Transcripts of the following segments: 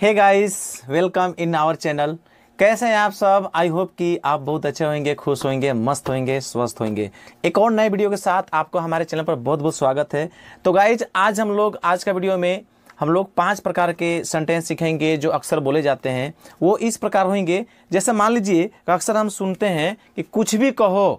Hey guys welcome in our channel कैसे हैं आप सब आई होप कि आप बहुत अच्छे होंगे खुश होंगे मस्त होंगे स्वस्थ होंगे एक और नए वीडियो के साथ आपको हमारे चैनल पर बहुत बहुत स्वागत है तो गाइज आज हम लोग आज का वीडियो में हम लोग पांच प्रकार के सेंटेंस सीखेंगे जो अक्सर बोले जाते हैं वो इस प्रकार होंगे जैसे मान लीजिए अक्सर हम सुनते हैं कि कुछ भी कहो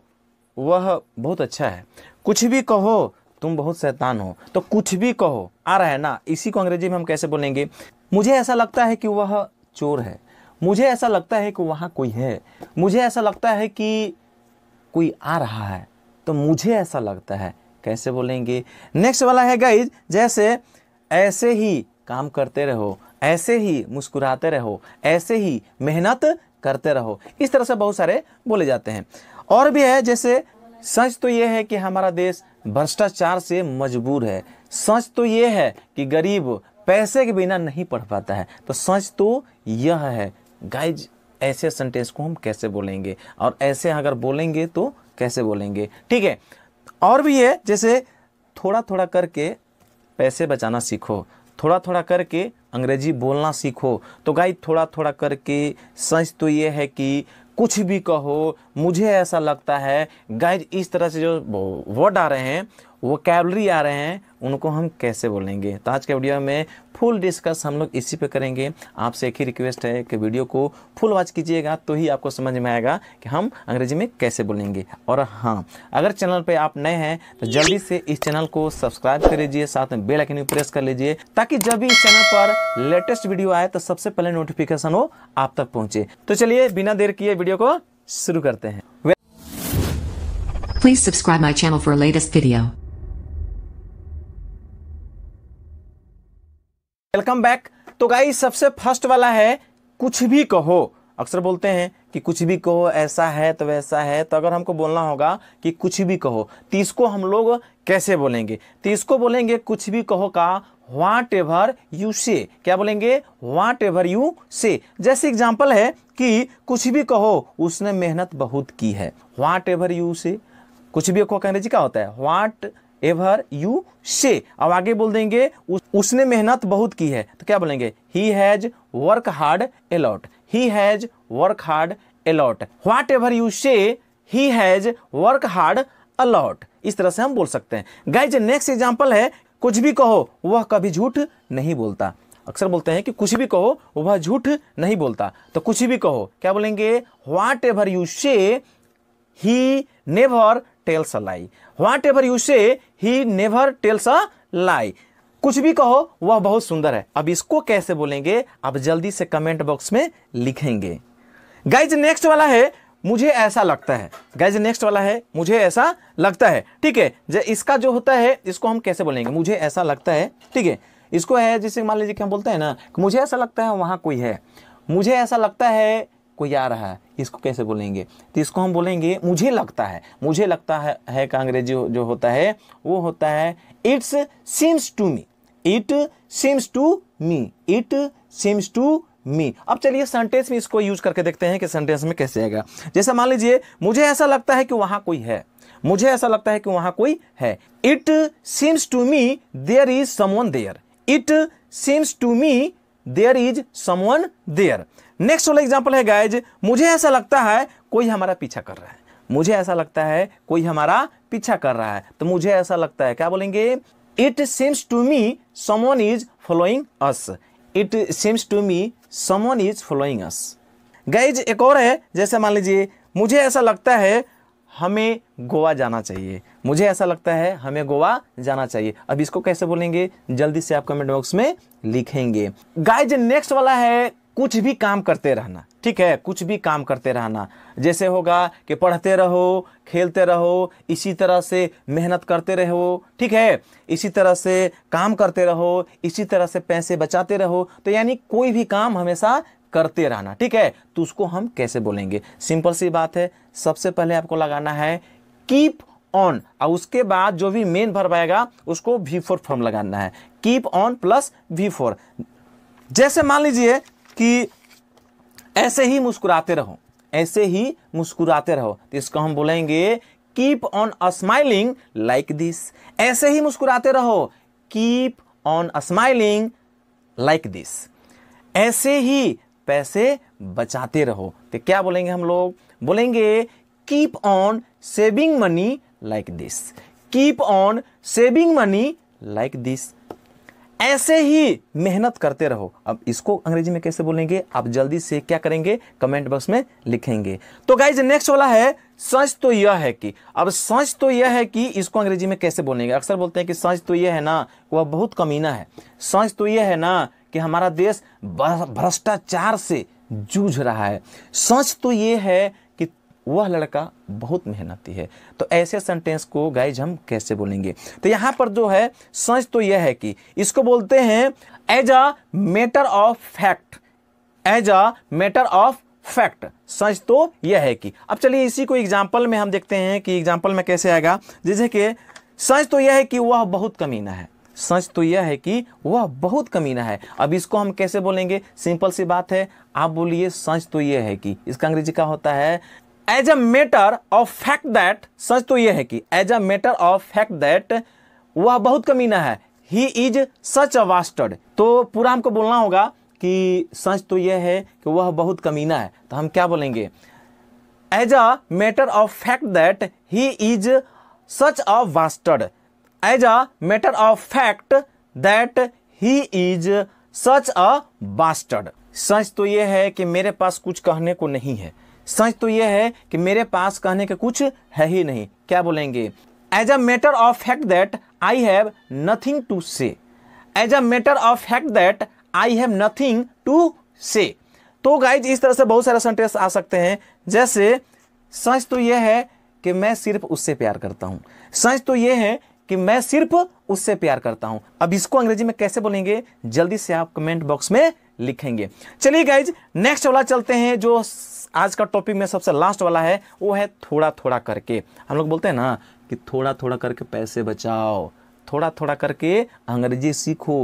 वह बहुत अच्छा है कुछ भी कहो तुम बहुत शैतान हो तो कुछ भी कहो आ रहा है ना इसी को अंग्रेजी में हम कैसे बोलेंगे मुझे ऐसा लगता है कि वह चोर है मुझे ऐसा लगता है कि वहाँ कोई है मुझे ऐसा लगता है कि कोई आ रहा है तो मुझे ऐसा लगता है कैसे बोलेंगे नेक्स्ट वाला है गाइज जैसे ऐसे ही काम करते रहो ऐसे ही मुस्कुराते रहो ऐसे ही मेहनत करते रहो इस तरह से बहुत सारे बोले जाते हैं और भी है जैसे सच तो ये है कि हमारा देश भ्रष्टाचार से मजबूर है सच तो ये है कि गरीब पैसे के बिना नहीं पढ़ पाता है तो सच तो यह है गाइज ऐसे सेंटेंस को हम कैसे बोलेंगे और ऐसे अगर बोलेंगे तो कैसे बोलेंगे ठीक है और भी है जैसे थोड़ा थोड़ा करके पैसे बचाना सीखो थोड़ा थोड़ा करके अंग्रेजी बोलना सीखो तो गाइज थोड़ा थोड़ा करके सच तो ये है कि कुछ भी कहो मुझे ऐसा लगता है गाइज इस तरह से जो वर्ड आ रहे हैं वो कैबलरी आ रहे हैं उनको हम कैसे बोलेंगे तो आज के वीडियो में फुल डिस्कस हम लोग इसी पे करेंगे आपसे एक ही रिक्वेस्ट है कि वीडियो को फुल वॉच कीजिएगा तो ही आपको समझ में आएगा कि हम अंग्रेजी में कैसे बोलेंगे और हाँ अगर चैनल पे आप नए हैं तो जल्दी से इस चैनल को सब्सक्राइब कर लीजिए साथ में बेल आइकन प्रेस कर लीजिए ताकि जब भी इस चैनल पर लेटेस्ट वीडियो आए तो सबसे पहले नोटिफिकेशन हो आप तक पहुंचे तो चलिए बिना देर किए वीडियो को शुरू करते हैं Please subscribe my channel for latest video. Welcome back तो गाई सबसे फर्स्ट वाला है कुछ भी कहो अक्सर बोलते हैं कि कुछ भी कहो ऐसा है तो वैसा है तो अगर हमको बोलना होगा कि कुछ भी कहो तो इसको हम लोग कैसे बोलेंगे तो इसको बोलेंगे कुछ भी कहो का वाट एवर यू से क्या बोलेंगे वाट एवर यू से जैसे एग्जाम्पल है कि कुछ भी कहो उसने मेहनत बहुत की है वाट एवर यू से कुछ भी कहो अंग्रेजी क्या होता है वाट एवर यू से अब आगे बोल देंगे उस, उसने मेहनत बहुत की है तो क्या बोलेंगे he has work hard a lot he has work hard a lot whatever you say he has work hard a lot इस तरह से हम बोल सकते हैं गाइज नेक्स्ट एग्जाम्पल है कुछ भी कहो वह कभी झूठ नहीं बोलता अक्सर बोलते हैं कि कुछ भी कहो वह झूठ नहीं बोलता तो कुछ भी कहो क्या बोलेंगे what whatever you say he never tells a lie whatever you say he never tells a लाई कुछ भी कहो वह बहुत सुंदर है अब इसको कैसे बोलेंगे आप जल्दी से कमेंट बॉक्स में लिखेंगे गाइज नेक्स्ट वाला है मुझे ऐसा लगता है गाइज नेक्स्ट वाला है मुझे ऐसा लगता है ठीक है जो इसका जो होता है इसको हम कैसे बोलेंगे मुझे ऐसा लगता है ठीक है इसको है जैसे मान लीजिए हम बोलते हैं ना मुझे ऐसा लगता है वहां कोई है मुझे ऐसा लगता है कोई आ रहा है इसको कैसे बोलेंगे तो इसको हम बोलेंगे मुझे लगता है मुझे लगता है, है का अंग्रेजी जो होता है वो होता है it's seems to me it seems to me it seems to me अब चलिए सेंटेंस में इसको यूज करके देखते हैं कि सेंटेंस में कैसे आएगा जैसे मान लीजिए मुझे ऐसा लगता है कि वहां कोई है मुझे ऐसा लगता है कि वहां कोई है it seems to me there is someone there it seems to me there is someone there next वाला एग्जाम्पल है गाइज मुझे ऐसा लगता है कोई हमारा पीछा कर रहा है मुझे ऐसा लगता है कोई हमारा पीछा कर रहा है तो मुझे ऐसा लगता है क्या बोलेंगे it seems to me someone is following us it seems to me someone is following us guys एक और है जैसे मान लीजिए मुझे ऐसा लगता है हमें गोवा जाना चाहिए मुझे ऐसा लगता है हमें गोवा जाना चाहिए अब इसको कैसे बोलेंगे जल्दी से आप कमेंट बॉक्स में लिखेंगे गाइज नेक्स्ट वाला है कुछ भी काम करते रहना ठीक है कुछ भी काम करते रहना जैसे होगा कि पढ़ते रहो खेलते रहो इसी तरह से मेहनत करते रहो ठीक है इसी तरह से काम करते रहो इसी तरह से पैसे बचाते रहो तो यानी कोई भी काम हमेशा करते रहना ठीक है तो उसको हम कैसे बोलेंगे सिंपल सी बात है सबसे पहले आपको लगाना है कीप ऑन और उसके बाद जो भी मेन भर पाएगा उसको वी फोर फॉर्म लगाना है keep on plus V four जैसे मान लीजिए कि ऐसे ही मुस्कुराते रहो ऐसे ही मुस्कुराते रहो तो इसको हम बोलेंगे keep on smiling like this ऐसे ही मुस्कुराते रहो keep on smiling like this ऐसे ही पैसे बचाते रहो तो क्या बोलेंगे हम लोग बोलेंगे keep on saving money like this keep on saving money like this ऐसे ही मेहनत करते रहो अब इसको अंग्रेजी में कैसे बोलेंगे आप जल्दी से क्या करेंगे कमेंट बॉक्स में लिखेंगे तो गाइज नेक्स्ट वाला है सच तो यह है कि अब सच तो यह है कि इसको अंग्रेजी में कैसे बोलेंगे अक्सर बोलते हैं कि सच तो यह है ना वह बहुत कमीना है सच तो यह है ना कि हमारा देश भ्रष्टाचार से जूझ रहा है सच तो यह है वह लड़का बहुत मेहनती है तो ऐसे सेंटेंस को गाइज हम कैसे बोलेंगे तो यहां पर जो है सच तो यह है कि इसको बोलते हैं as a matter of fact as a matter of fact सच तो यह है कि अब चलिए इसी को एग्जाम्पल में हम देखते हैं कि एग्जाम्पल में कैसे आएगा जैसे कि सच तो यह है कि वह बहुत कमीना है सच तो यह है कि वह बहुत कमीना है अब इसको हम कैसे बोलेंगे सिंपल सी बात है आप बोलिए सच तो यह है कि इसका अंग्रेजी का होता है as a matter of fact that सच तो यह है कि as a matter of fact that वह बहुत कमीना है ही इज सच अ वास्टर्ड तो पूरा हमको बोलना होगा कि सच तो यह है कि वह बहुत कमीना है तो हम क्या बोलेंगे as a matter of fact that he is such a bastard as a matter of fact that he is such a bastard सच तो यह है कि मेरे पास कुछ कहने को नहीं है सच तो यह है कि मेरे पास कहने के कुछ है ही नहीं क्या बोलेंगे as a matter of fact that I have nothing to say as a matter of fact that I have nothing to say तो गाइज इस तरह से बहुत सारे सेंटेंस आ सकते हैं जैसे सच तो यह है कि मैं सिर्फ उससे प्यार करता हूँ सच तो यह है कि मैं सिर्फ उससे प्यार करता हूँ अब इसको अंग्रेजी में कैसे बोलेंगे जल्दी से आप कमेंट बॉक्स में लिखेंगे चलिए गाइज नेक्स्ट वाला चलते हैं जो आज का टॉपिक में सबसे लास्ट वाला है वो है थोड़ा थोड़ा करके हम लोग बोलते हैं ना कि थोड़ा थोड़ा करके पैसे बचाओ थोड़ा थोड़ा करके अंग्रेजी सीखो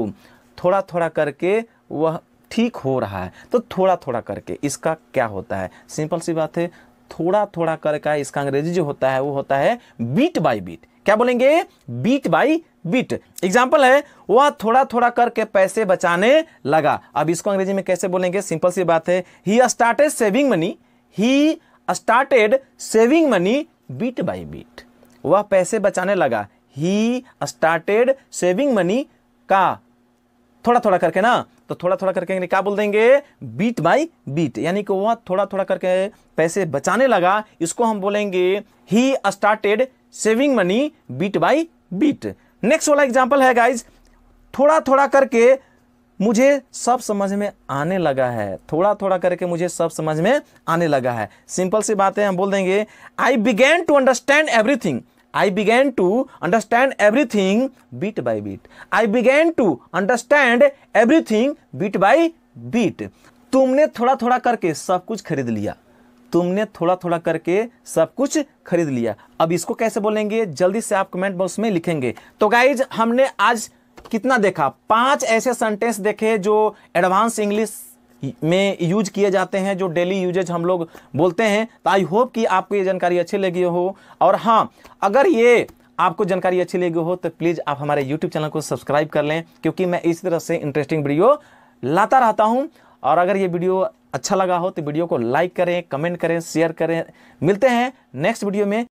थोड़ा थोड़ा करके वह ठीक हो रहा है तो थोड़ा थोड़ा करके इसका क्या होता है सिंपल सी बात है थोड़ा थोड़ा करके इसका अंग्रेजी जो होता है वो होता है बीट बाय बीट क्या बोलेंगे बीट बाई बीट एग्जाम्पल है वह थोड़ा थोड़ा करके पैसे बचाने लगा अब इसको अंग्रेजी में कैसे बोलेंगे सिंपल सी बात है he started saving money he started saving money bit by bit वह पैसे बचाने लगा ही स्टार्टेड सेविंग मनी का थोड़ा थोड़ा करके ना तो थोड़ा थोड़ा करके क्या बोल देंगे बीट बाई बीट यानी कि वह थोड़ा थोड़ा करके पैसे बचाने लगा इसको हम बोलेंगे he started saving money bit by bit next वाला एग्जाम्पल है गाइज थोड़ा थोड़ा करके मुझे सब समझ में आने लगा है थोड़ा थोड़ा करके मुझे सब समझ में आने लगा है सिंपल सी बात है हम बोल देंगे I begin to understand everything I begin to understand everything bit by bit I begin to understand everything bit by bit तुमने थोड़ा थोड़ा करके सब कुछ खरीद लिया तुमने थोड़ा थोड़ा करके सब कुछ खरीद लिया अब इसको कैसे बोलेंगे जल्दी से आप कमेंट बॉक्स में लिखेंगे तो गाइज हमने आज कितना देखा पांच ऐसे सेंटेंस देखे जो एडवांस इंग्लिश में यूज किए जाते हैं जो डेली यूजेज हम लोग बोलते हैं तो आई होप कि आपको ये जानकारी अच्छी लगी हो और हाँ अगर ये आपको जानकारी अच्छी लगी हो तो प्लीज़ आप हमारे YouTube चैनल को सब्सक्राइब कर लें क्योंकि मैं इस तरह से इंटरेस्टिंग वीडियो लाता रहता हूँ और अगर ये वीडियो अच्छा लगा हो तो वीडियो को लाइक करें कमेंट करें शेयर करें मिलते हैं नेक्स्ट वीडियो में